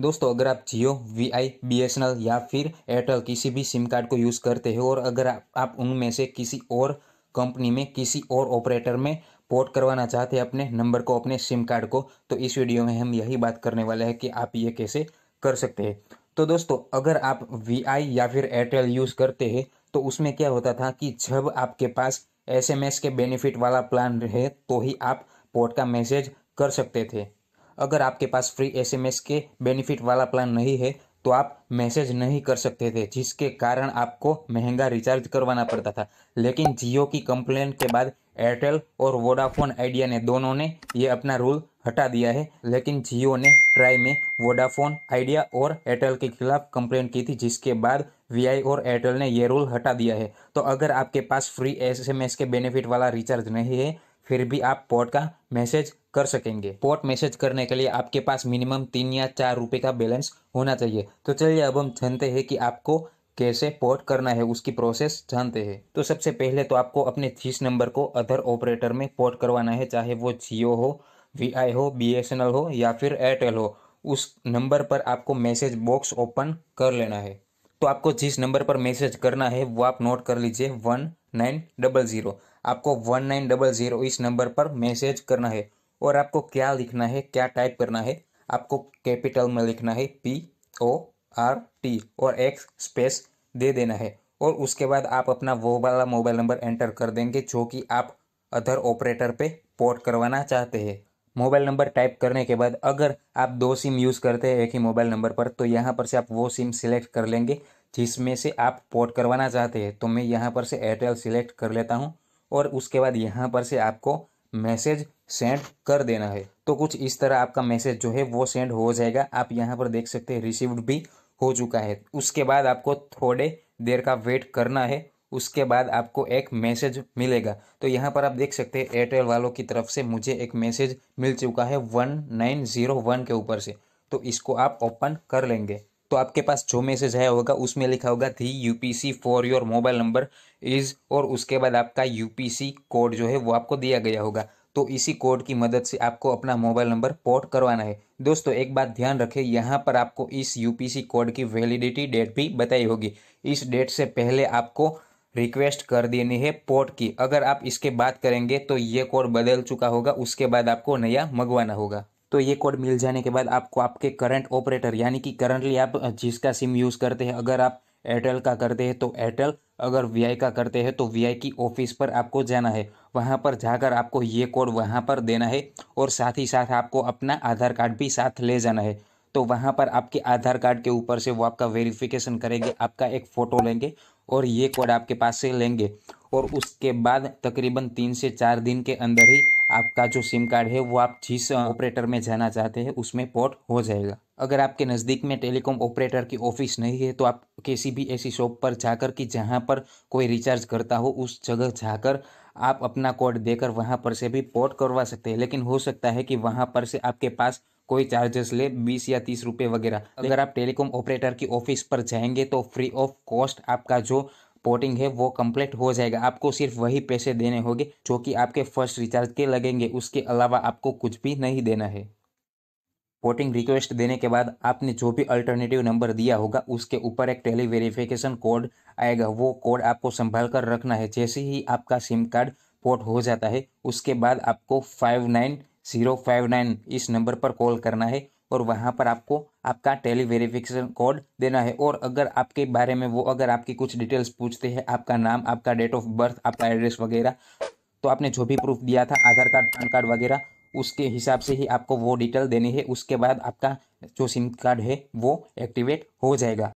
दोस्तों अगर आप Jio V I B S N L या फिर एयरटेल किसी भी सिम कार्ड को यूज़ करते हो और अगर आप, आप उनमें से किसी और कंपनी में किसी और ऑपरेटर में पोर्ट करवाना चाहते हैं अपने नंबर को अपने सिम कार्ड को तो इस वीडियो में हम यही बात करने वाले हैं कि आप ये कैसे कर सकते हैं तो दोस्तों अगर आप वी आई या फिर एयरटेल यूज़ करते हैं तो उसमें क्या होता था कि जब आपके पास एस एम एस के बेनिफिट वाला प्लान रहे तो ही आप पोर्ट का मैसेज कर सकते थे अगर आपके पास फ्री एसएमएस के बेनिफिट वाला प्लान नहीं है तो आप मैसेज नहीं कर सकते थे जिसके कारण आपको महंगा रिचार्ज करवाना पड़ता था लेकिन जियो की कंप्लेन के बाद एयरटेल और वोडाफोन आइडिया ने दोनों ने ये अपना रूल हटा दिया है लेकिन जियो ने ट्राई में वोडाफोन आइडिया और एयरटेल के खिलाफ कंप्लेन की थी जिसके बाद वी और एयरटेल ने ये रूल हटा दिया है तो अगर आपके पास फ्री एस के बेनिफिट वाला रिचार्ज नहीं है फिर भी आप पोर्ट का मैसेज कर सकेंगे पोर्ट मैसेज करने के लिए आपके पास मिनिमम तीन या चार रुपये का बैलेंस होना चाहिए तो चलिए अब हम जानते हैं कि आपको कैसे पोर्ट करना है उसकी प्रोसेस जानते हैं तो सबसे पहले तो आपको अपने जिस नंबर को अदर ऑपरेटर में पोर्ट करवाना है चाहे वो जियो हो वी हो बी एस एन एल हो या फिर एयरटेल हो उस नंबर पर आपको मैसेज बॉक्स ओपन कर लेना है तो आपको जिस नंबर पर मैसेज करना है वो आप नोट कर लीजिए वन नाइन डबल ज़ीरो आपको वन नाइन डबल ज़ीरो इस नंबर पर मैसेज करना है और आपको क्या लिखना है क्या टाइप करना है आपको कैपिटल में लिखना है पी ओ आर टी और एक्स स्पेस दे देना है और उसके बाद आप अपना वो वाला मोबाइल नंबर एंटर कर देंगे जो कि आप अदर ऑपरेटर पे पोर्ट करवाना चाहते हैं मोबाइल नंबर टाइप करने के बाद अगर आप दो सिम यूज़ करते हैं एक ही मोबाइल नंबर पर तो यहाँ पर से आप वो सिम सिलेक्ट कर लेंगे जिसमें से आप पोर्ट करवाना चाहते हैं तो मैं यहाँ पर से एयरटेल सिलेक्ट कर लेता हूँ और उसके बाद यहाँ पर से आपको मैसेज सेंड कर देना है तो कुछ इस तरह आपका मैसेज जो है वो सेंड हो जाएगा आप यहाँ पर देख सकते हैं रिसीव्ड भी हो चुका है उसके बाद आपको थोड़े देर का वेट करना है उसके बाद आपको एक मैसेज मिलेगा तो यहाँ पर आप देख सकते हैं एयरटेल वालों की तरफ से मुझे एक मैसेज मिल चुका है वन नाइन ज़ीरो वन के ऊपर से तो इसको आप ओपन कर लेंगे तो आपके पास जो मैसेज आया होगा उसमें लिखा होगा the UPC for your mobile number is और उसके बाद आपका यूपीसी कोड जो है वो आपको दिया गया होगा तो इसी कोड की मदद से आपको अपना मोबाइल नंबर पोर्ट करवाना है दोस्तों एक बात ध्यान रखें यहाँ पर आपको इस यूपीसी कोड की वैलिडिटी डेट भी बताई होगी इस डेट से पहले आपको रिक्वेस्ट कर देनी है पोर्ट की अगर आप इसके बात करेंगे तो ये कोड बदल चुका होगा उसके बाद आपको नया मंगवाना होगा तो ये कोड मिल जाने के बाद आपको आपके करंट ऑपरेटर यानी कि करंटली आप जिसका सिम यूज़ करते हैं अगर आप एयरटेल का करते हैं तो एयरटेल अगर वी का करते हैं तो वी की ऑफिस पर आपको जाना है वहाँ पर जाकर आपको ये कोड वहाँ पर देना है और साथ ही साथ आपको अपना आधार कार्ड भी साथ ले जाना है तो वहाँ पर आपके आधार कार्ड के ऊपर से वो आपका वेरिफिकेशन करेंगे आपका एक फ़ोटो लेंगे और ये कोड आपके पास से लेंगे और उसके बाद तकरीबन तीन से चार दिन के अंदर ही आपका जो सिम कार्ड है वो आप जिस ऑपरेटर में जाना चाहते हैं उसमें पोर्ट हो जाएगा अगर आपके नज़दीक में टेलीकॉम ऑपरेटर की ऑफिस नहीं है तो आप किसी भी ऐसी शॉप पर जाकर कि जहाँ पर कोई रिचार्ज करता हो उस जगह जाकर आप अपना कोड देकर वहाँ पर से भी पोर्ट करवा सकते हैं लेकिन हो सकता है कि वहाँ पर से आपके पास कोई चार्जेस ले बीस या तीस रुपये वगैरह अगर आप टेलीकॉम ऑपरेटर की ऑफिस पर जाएंगे तो फ्री ऑफ कॉस्ट आपका जो पोर्टिंग है वो कंप्लीट हो जाएगा आपको सिर्फ वही पैसे देने होंगे जो कि आपके फर्स्ट रिचार्ज के लगेंगे उसके अलावा आपको कुछ भी नहीं देना है पोर्टिंग रिक्वेस्ट देने के बाद आपने जो भी अल्टरनेटिव नंबर दिया होगा उसके ऊपर एक टेली वेरिफिकेशन कोड आएगा वो कोड आपको संभाल कर रखना है जैसे ही आपका सिम कार्ड पोर्ट हो जाता है उसके बाद आपको five nine zero five nine इस नंबर पर कॉल करना है और वहाँ पर आपको आपका टेली वेरिफिकेशन कोड देना है और अगर आपके बारे में वो अगर आपकी कुछ डिटेल्स पूछते हैं आपका नाम आपका डेट ऑफ बर्थ आपका एड्रेस वगैरह तो आपने जो भी प्रूफ दिया था आधार कार्ड पैन कार्ड वगैरह उसके हिसाब से ही आपको वो डिटेल देनी है उसके बाद आपका जो सिम कार्ड है वो एक्टिवेट हो जाएगा